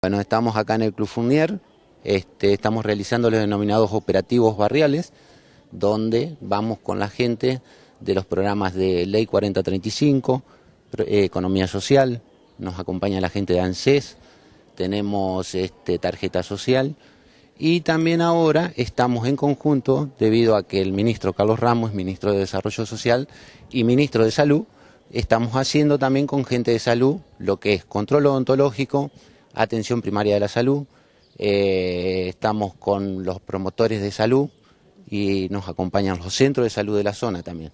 Bueno, estamos acá en el Club Fundier, este, estamos realizando los denominados operativos barriales, donde vamos con la gente de los programas de Ley 4035, eh, Economía Social, nos acompaña la gente de ANSES, tenemos este, tarjeta social y también ahora estamos en conjunto, debido a que el ministro Carlos Ramos, ministro de Desarrollo Social y ministro de Salud, estamos haciendo también con gente de salud lo que es control odontológico, atención primaria de la salud, eh, estamos con los promotores de salud y nos acompañan los centros de salud de la zona también.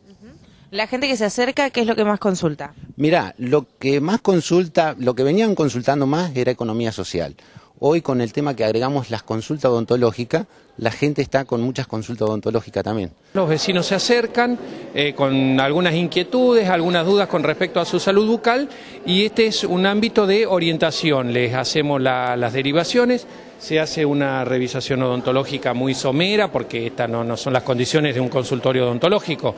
La gente que se acerca, ¿qué es lo que más consulta? Mira, lo que más consulta, lo que venían consultando más era economía social. Hoy con el tema que agregamos las consultas odontológicas, la gente está con muchas consultas odontológicas también. Los vecinos se acercan eh, con algunas inquietudes, algunas dudas con respecto a su salud bucal y este es un ámbito de orientación. Les hacemos las derivaciones se hace una revisación odontológica muy somera, porque estas no, son las condiciones de un consultorio odontológico.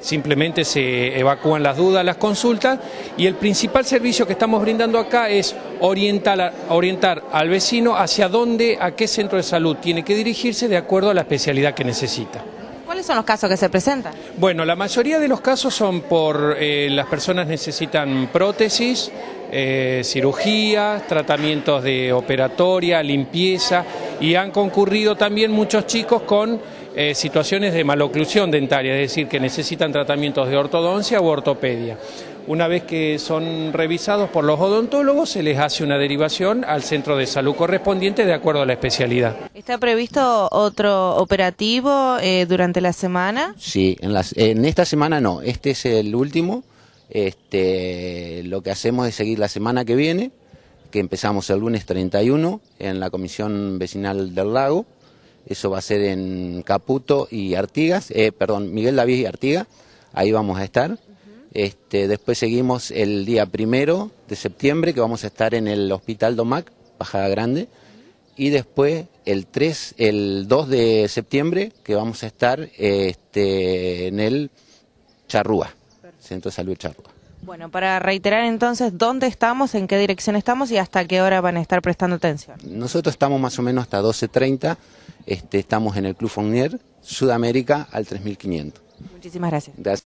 Simplemente se evacúan las dudas, las consultas, y el principal servicio que estamos brindando acá es orientar, orientar al vecino hacia dónde, a qué centro de salud tiene que dirigirse de acuerdo a la especialidad que necesita. ¿Cuáles son los casos que se presentan? Bueno, la mayoría de los casos son por eh, las personas necesitan prótesis, eh, cirugías, tratamientos de operatoria, limpieza y han concurrido también muchos chicos con eh, situaciones de maloclusión dentaria, es decir, que necesitan tratamientos de ortodoncia o ortopedia. Una vez que son revisados por los odontólogos, se les hace una derivación al centro de salud correspondiente de acuerdo a la especialidad. ¿Está previsto otro operativo eh, durante la semana? Sí, en esta semana no, este es el último. Este, lo que hacemos es seguir la semana que viene, que empezamos el lunes 31 en la Comisión Vecinal del Lago. Eso va a ser en Caputo y Artigas, eh, perdón, Miguel David y Artigas. Ahí vamos a estar. Este, después seguimos el día primero de septiembre, que vamos a estar en el Hospital Domac, Bajada Grande. Y después el 3, el 2 de septiembre, que vamos a estar este, en el Charrúa. Centro de Salud Bueno, para reiterar entonces, ¿dónde estamos, en qué dirección estamos y hasta qué hora van a estar prestando atención? Nosotros estamos más o menos hasta 12.30, este, estamos en el Club Fournier, Sudamérica, al 3500. Muchísimas gracias. Gracias.